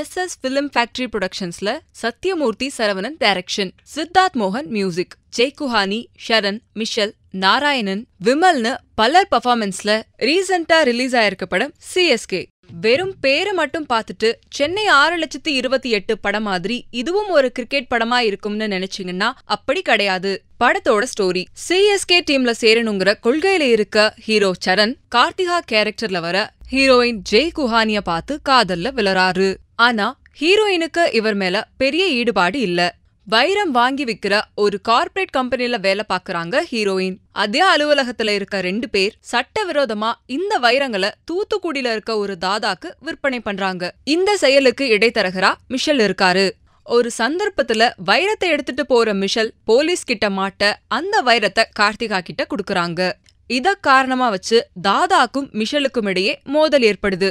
SS film factory ப்ரொடக்ஷன்ஸ்ல Sathyamoorthy Saravanan direction Siddharth மோகன் music ஜெய்குஹானி ஷரண் மிஷல் நாராயணன் விமல்னு பலர் பர்ஃபார்மன்ஸ்ல ரீசெண்டா ரிலீஸ் ஆயிருக்க படம் சிஎஸ்கே வெறும் பேரை மட்டும் பார்த்துட்டு சென்னை ஆறு லட்சத்தி இருபத்தி எட்டு படம் மாதிரி இதுவும் ஒரு கிரிக்கெட் படமா இருக்கும்னு நினைச்சீங்கன்னா அப்படி கிடையாது படத்தோட ஸ்டோரி சிஎஸ்கே டீம்ல சேரணுங்கிற கொள்கையில இருக்க ஹீரோ சரண் கார்த்திகா கேரக்டர்ல வர ஹீரோயின் ஜெய் குஹானிய பார்த்து காதல்ல விளராரு ஆனா ஹீரோயினுக்கு இவர் மேல பெரிய ஈடுபாடு இல்ல வைரம் வாங்கி விக்கிற ஒரு கார்ப்பரேட் கம்பெனில வேலை பாக்குறாங்க ஹீரோயின் அதே அலுவலகத்துல இருக்க ரெண்டு பேர் சட்டவிரோதமா இந்த வைரங்களை தூத்துக்குடியில இருக்க ஒரு தாதாக்கு விற்பனை பண்றாங்க இந்த செயலுக்கு இடைத்தரகரா மிஷல் இருக்காரு ஒரு சந்தர்ப்பத்துல வைரத்தை எடுத்துட்டு போற மிஷல் போலீஸ் கிட்ட மாட்ட அந்த வைரத்தை கார்த்திகா கிட்ட குடுக்கறாங்க இத காரணமா வச்சு தாதாக்கும் மிஷலுக்கும் இடையே மோதல் ஏற்படுது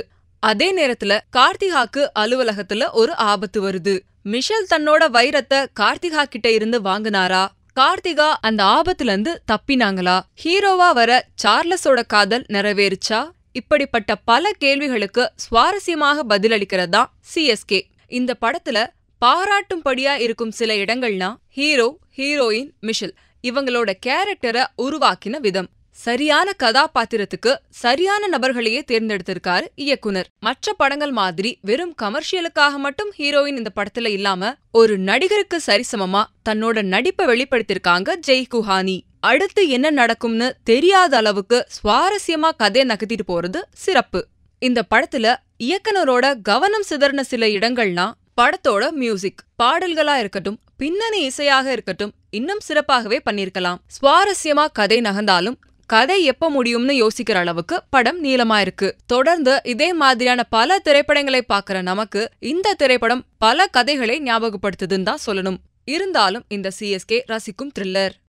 அதே நேரத்துல கார்த்திகாக்கு அலுவலகத்துல ஒரு ஆபத்து வருது மிஷல் தன்னோட வைரத்தை கார்த்திகா கிட்ட இருந்து வாங்கினாரா கார்த்திகா அந்த ஆபத்துல இருந்து தப்பினாங்களா ஹீரோவா வர சார்லஸோட காதல் நிறைவேறுச்சா இப்படிப்பட்ட பல கேள்விகளுக்கு சுவாரஸ்யமாக பதிலளிக்கிறதா சிஎஸ்கே இந்த படத்துல பாராட்டும்படியா இருக்கும் சில இடங்கள்னா ஹீரோ ஹீரோயின் மிஷல் இவங்களோட கேரக்டரை உருவாக்கின விதம் சரியான கதாபாத்திரத்துக்கு சரியான நபர்களையே தேர்ந்தெடுத்திருக்காரு இயக்குனர் மற்ற படங்கள் மாதிரி வெறும் கமர்ஷியலுக்காக மட்டும் ஹீரோயின் இந்த படத்துல இல்லாம ஒரு நடிகருக்கு சரிசமமா தன்னோட நடிப்பை வெளிப்படுத்திருக்காங்க ஜெய் குஹானி அடுத்து என்ன நடக்கும்னு தெரியாத அளவுக்கு சுவாரஸ்யமா கதையை நகர்த்திட்டு போறது சிறப்பு இந்த படத்துல இயக்குனரோட கவனம் சிதறின சில இடங்கள்னா படத்தோட மியூசிக் பாடல்களா இருக்கட்டும் பின்னணி இசையாக இருக்கட்டும் இன்னும் சிறப்பாகவே பண்ணிருக்கலாம் சுவாரஸ்யமா கதை நகர்ந்தாலும் கதை எப்ப முடியும்னு யோசிக்கிற அளவுக்கு படம் நீளமா இருக்கு தொடர்ந்து இதே மாதிரியான பல திரைப்படங்களை பார்க்கிற நமக்கு இந்த திரைப்படம் பல கதைகளை ஞாபகப்படுத்துதுன்னு தான் சொல்லணும் இருந்தாலும் இந்த சிஎஸ்கே ரசிக்கும் த்ரில்லர்